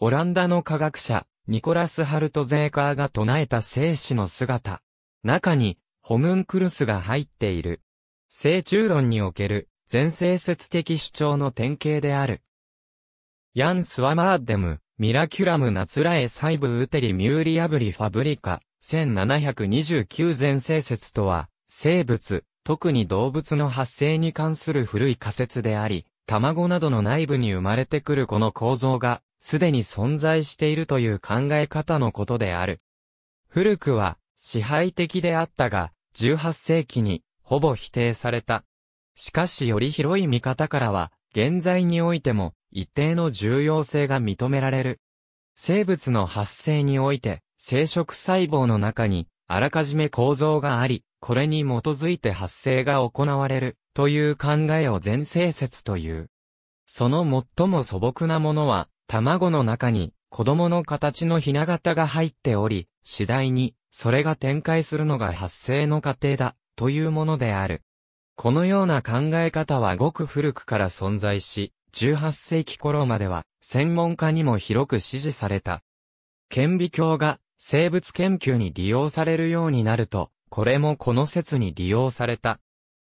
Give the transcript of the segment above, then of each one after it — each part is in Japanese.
オランダの科学者、ニコラス・ハルトゼーカーが唱えた生死の姿。中に、ホムンクルスが入っている。生中論における、全性説的主張の典型である。ヤン・スワマーデム、ミラキュラム・ナツラエ・サイブ・ウテリ・ミューリアブリ・ファブリカ、1729全性説とは、生物、特に動物の発生に関する古い仮説であり、卵などの内部に生まれてくるこの構造が、すでに存在しているという考え方のことである。古くは、支配的であったが、18世紀に、ほぼ否定された。しかしより広い見方からは、現在においても、一定の重要性が認められる。生物の発生において、生殖細胞の中に、あらかじめ構造があり、これに基づいて発生が行われる、という考えを前生説という。その最も素朴なものは、卵の中に子供の形のひな型が入っており、次第にそれが展開するのが発生の過程だというものである。このような考え方はごく古くから存在し、18世紀頃までは専門家にも広く支持された。顕微鏡が生物研究に利用されるようになると、これもこの説に利用された。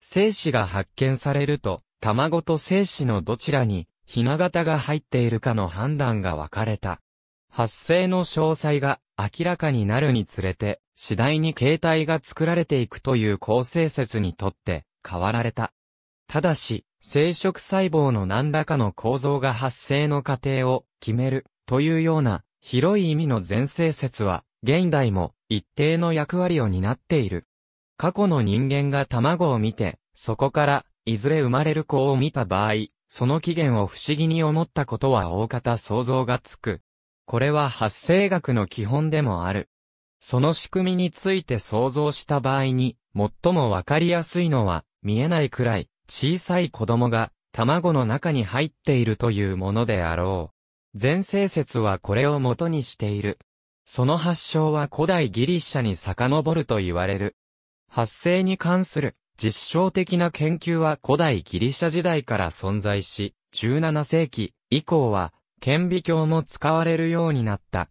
精子が発見されると、卵と精子のどちらにひな型が入っているかの判断が分かれた。発生の詳細が明らかになるにつれて、次第に形態が作られていくという構成説にとって変わられた。ただし、生殖細胞の何らかの構造が発生の過程を決めるというような広い意味の前世説は現代も一定の役割を担っている。過去の人間が卵を見て、そこからいずれ生まれる子を見た場合、その起源を不思議に思ったことは大方想像がつく。これは発生学の基本でもある。その仕組みについて想像した場合に、最もわかりやすいのは、見えないくらい、小さい子供が、卵の中に入っているというものであろう。前世説はこれを元にしている。その発祥は古代ギリシャに遡ると言われる。発生に関する実証的な研究は古代ギリシャ時代から存在し、17世紀以降は、顕微鏡も使われるようになった。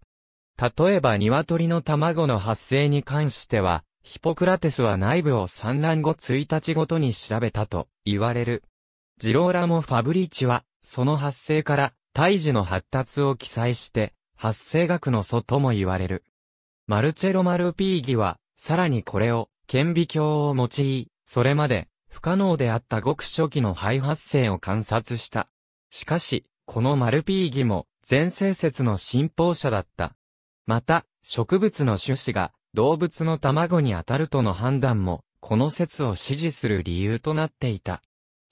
例えば鶏の卵の発生に関しては、ヒポクラテスは内部を産卵後1日ごとに調べたと言われる。ジローラモ・ファブリーチは、その発生から胎児の発達を記載して、発生学の祖とも言われる。マルチェロ・マルピーギは、さらにこれを顕微鏡を用い、それまで、不可能であったごく初期の肺発生を観察した。しかし、このマルピーギも、前世説の信奉者だった。また、植物の種子が動物の卵に当たるとの判断も、この説を支持する理由となっていた。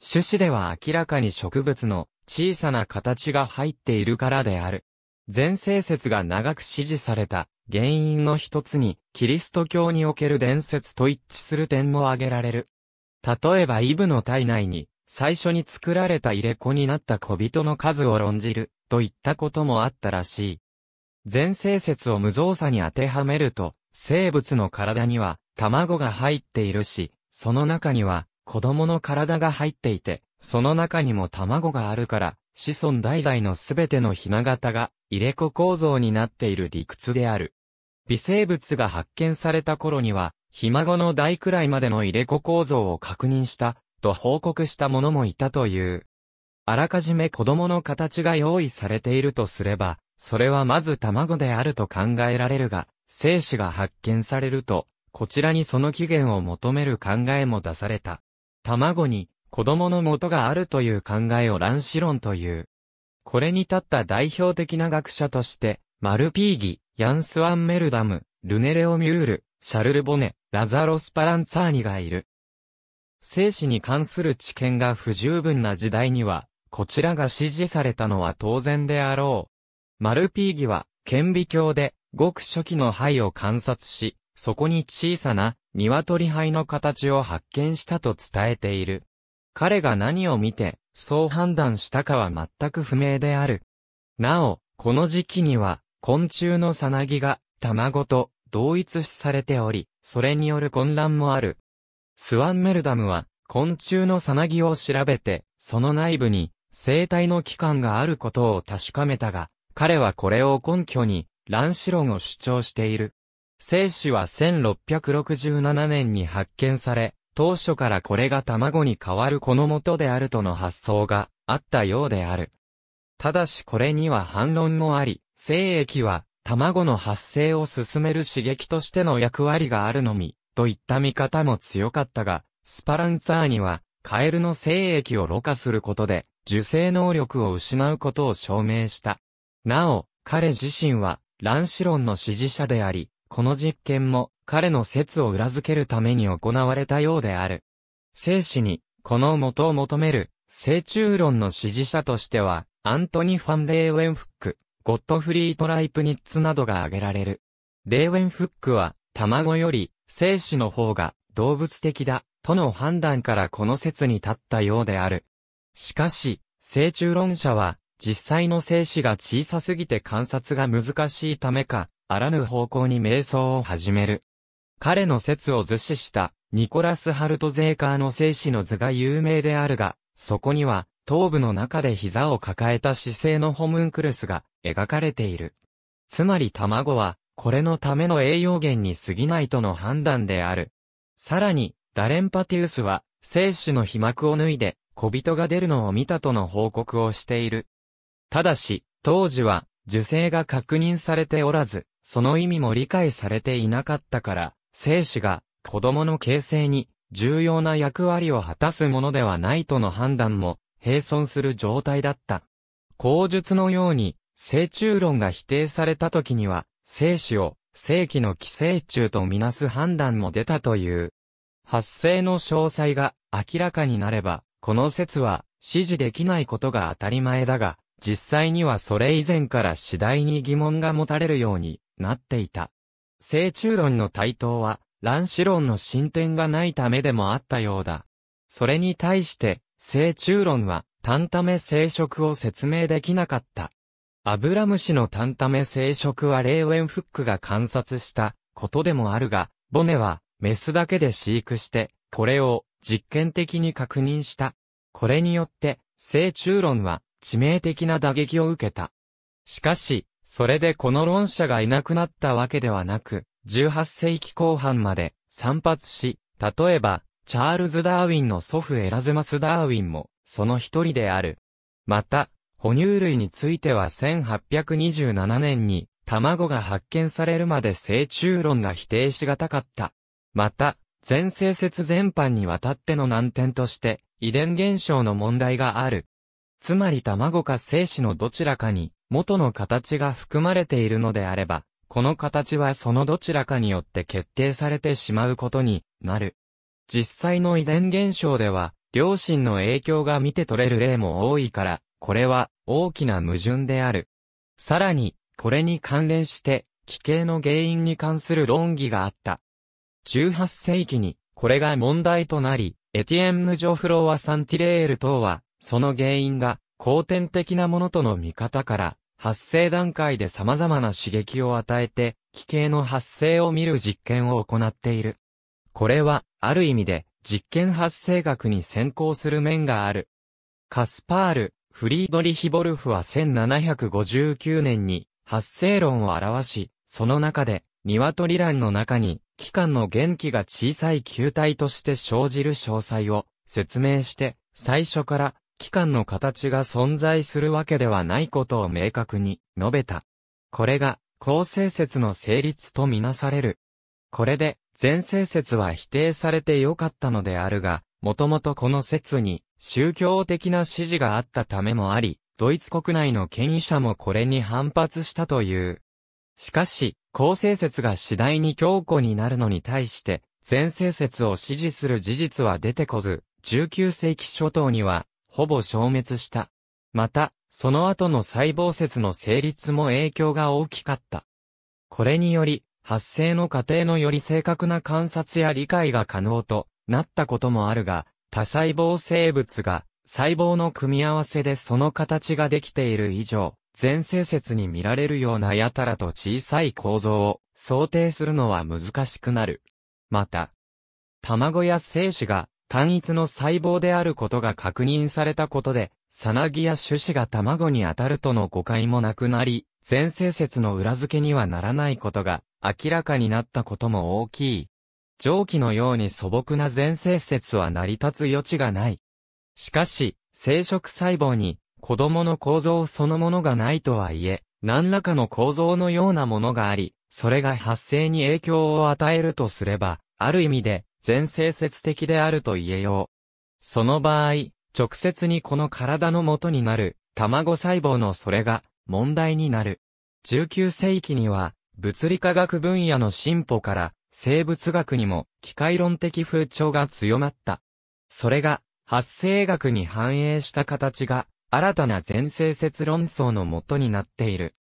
種子では明らかに植物の小さな形が入っているからである。前世説が長く支持された原因の一つに、キリスト教における伝説と一致する点も挙げられる。例えばイブの体内に、最初に作られた入れ子になった小人の数を論じる、といったこともあったらしい。前世説を無造作に当てはめると、生物の体には、卵が入っているし、その中には、子供の体が入っていて、その中にも卵があるから、子孫代々のすべてのひな形が、入れ子構造になっている理屈である。微生物が発見された頃には、ひ孫の代くらいまでの入れ子構造を確認した、と報告した者もいたという。あらかじめ子供の形が用意されているとすれば、それはまず卵であると考えられるが、精子が発見されると、こちらにその起源を求める考えも出された。卵に子供の元があるという考えを卵子論という。これに立った代表的な学者として、マルピーギ、ヤンス・アンメルダム、ルネレオ・ミュール、シャルル・ボネ、ラザロス・パランツァーニがいる。生死に関する知見が不十分な時代には、こちらが支持されたのは当然であろう。マルピーギは、顕微鏡で、ごく初期の肺を観察し、そこに小さな、鶏肺の形を発見したと伝えている。彼が何を見て、そう判断したかは全く不明である。なお、この時期には、昆虫のさなぎが卵と同一視されており、それによる混乱もある。スワンメルダムは昆虫のさなぎを調べて、その内部に生体の器官があることを確かめたが、彼はこれを根拠に乱視論を主張している。精子は1667年に発見され、当初からこれが卵に変わるこの元であるとの発想があったようである。ただしこれには反論もあり、精液は、卵の発生を進める刺激としての役割があるのみ、といった見方も強かったが、スパランツァーニは、カエルの精液をろ過することで、受精能力を失うことを証明した。なお、彼自身は、卵子論の支持者であり、この実験も、彼の説を裏付けるために行われたようである。生死に、この元を求める、成虫論の支持者としては、アントニ・ファン・レーウェンフック、ゴットフリート・ライプニッツなどが挙げられる。レーウェンフックは、卵より、精子の方が動物的だ、との判断からこの説に立ったようである。しかし、成虫論者は、実際の精子が小さすぎて観察が難しいためか、あらぬ方向に瞑想を始める。彼の説を図示したニコラス・ハルトゼーカーの精子の図が有名であるが、そこには頭部の中で膝を抱えた姿勢のホムンクルスが描かれている。つまり卵は、これのための栄養源に過ぎないとの判断である。さらに、ダレンパティウスは、精子の皮膜を脱いで、小人が出るのを見たとの報告をしている。ただし、当時は、受精が確認されておらず、その意味も理解されていなかったから、精子が子供の形成に重要な役割を果たすものではないとの判断も、並存する状態だった。口述のように、成虫論が否定された時には、生死を正規の寄生虫とみなす判断も出たという。発生の詳細が明らかになれば、この説は支持できないことが当たり前だが、実際にはそれ以前から次第に疑問が持たれるようになっていた。成虫論の対等は、乱子論の進展がないためでもあったようだ。それに対して、成虫論は、単ため生殖を説明できなかった。アブラムシのタンタメ生殖はレーウェンフックが観察したことでもあるが、ボネはメスだけで飼育して、これを実験的に確認した。これによって、成虫論は致命的な打撃を受けた。しかし、それでこの論者がいなくなったわけではなく、18世紀後半まで散発し、例えば、チャールズ・ダーウィンの祖父エラズマス・ダーウィンも、その一人である。また、哺乳類については1827年に卵が発見されるまで成虫論が否定しがたかった。また、全生説全般にわたっての難点として、遺伝現象の問題がある。つまり卵か精子のどちらかに、元の形が含まれているのであれば、この形はそのどちらかによって決定されてしまうことになる。実際の遺伝現象では、両親の影響が見て取れる例も多いから、これは大きな矛盾である。さらに、これに関連して、奇形の原因に関する論議があった。18世紀に、これが問題となり、エティエンヌ・ジョフロワ・サンティレール等は、その原因が、後天的なものとの見方から、発生段階で様々な刺激を与えて、奇形の発生を見る実験を行っている。これは、ある意味で、実験発生学に先行する面がある。カスパール、フリードリヒ・ボルフは1759年に発生論を表し、その中で、鶏卵の中に、器官の元気が小さい球体として生じる詳細を説明して、最初から器官の形が存在するわけではないことを明確に述べた。これが、構成説の成立とみなされる。これで、前世説は否定されてよかったのであるが、もともとこの説に宗教的な支持があったためもあり、ドイツ国内の権威者もこれに反発したという。しかし、構成説が次第に強固になるのに対して、前世説を支持する事実は出てこず、19世紀初頭には、ほぼ消滅した。また、その後の細胞説の成立も影響が大きかった。これにより、発生の過程のより正確な観察や理解が可能となったこともあるが、多細胞生物が細胞の組み合わせでその形ができている以上、前世説に見られるようなやたらと小さい構造を想定するのは難しくなる。また、卵や精子が単一の細胞であることが確認されたことで、さなぎや種子が卵に当たるとの誤解もなくなり、前世説の裏付けにはならないことが明らかになったことも大きい。上記のように素朴な前世説は成り立つ余地がない。しかし、生殖細胞に子供の構造そのものがないとはいえ、何らかの構造のようなものがあり、それが発生に影響を与えるとすれば、ある意味で前世説的であると言えよう。その場合、直接にこの体の元になる卵細胞のそれが問題になる。19世紀には物理科学分野の進歩から生物学にも機械論的風潮が強まった。それが発生学に反映した形が新たな前世説論争のもとになっている。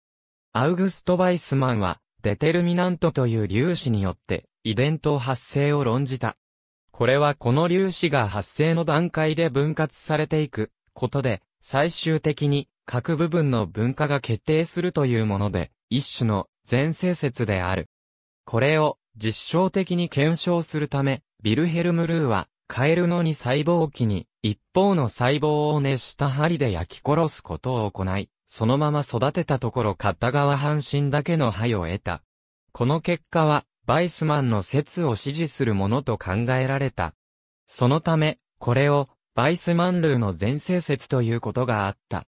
アウグスト・バイスマンはデテルミナントという粒子によって遺伝と発生を論じた。これはこの粒子が発生の段階で分割されていくことで最終的に各部分の分化が決定するというもので一種の前世説である。これを実証的に検証するため、ビルヘルム・ルーは、カエルの2細胞器に、一方の細胞を熱した針で焼き殺すことを行い、そのまま育てたところ片側半身だけの肺を得た。この結果は、バイスマンの説を支持するものと考えられた。そのため、これを、バイスマンルーの前世説ということがあった。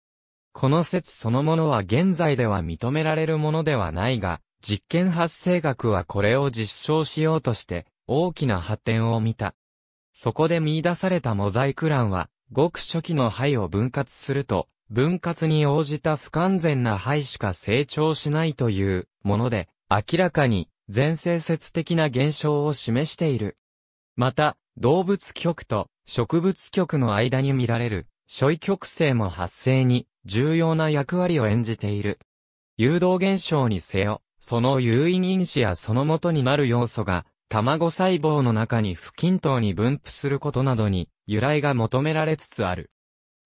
この説そのものは現在では認められるものではないが、実験発生学はこれを実証しようとして、大きな発展を見た。そこで見出されたモザイク欄は、ごく初期の肺を分割すると、分割に応じた不完全な肺しか成長しないというもので、明らかに全世説的な現象を示している。また、動物極と植物極の間に見られる、諸異極性も発生に重要な役割を演じている。誘導現象にせよ、その有意因子やその元になる要素が、卵細胞の中に不均等に分布することなどに由来が求められつつある。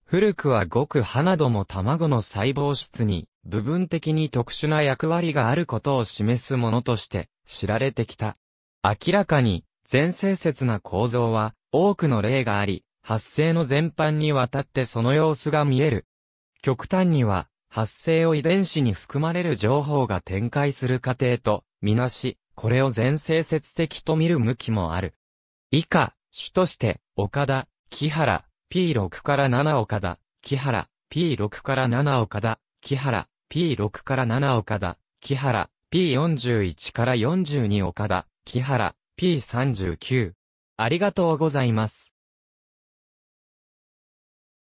古くはごく歯なども卵の細胞質に部分的に特殊な役割があることを示すものとして知られてきた。明らかに全生説な構造は多くの例があり、発生の全般にわたってその様子が見える。極端には発生を遺伝子に含まれる情報が展開する過程と、みなし、これを全生説的と見る向きもある。以下、主として、岡田、木原、P6 から7岡田、木原、P6 から7岡田、木原、P6 から7岡田、木原、P41 から42岡田、木原、P39。ありがとうございます。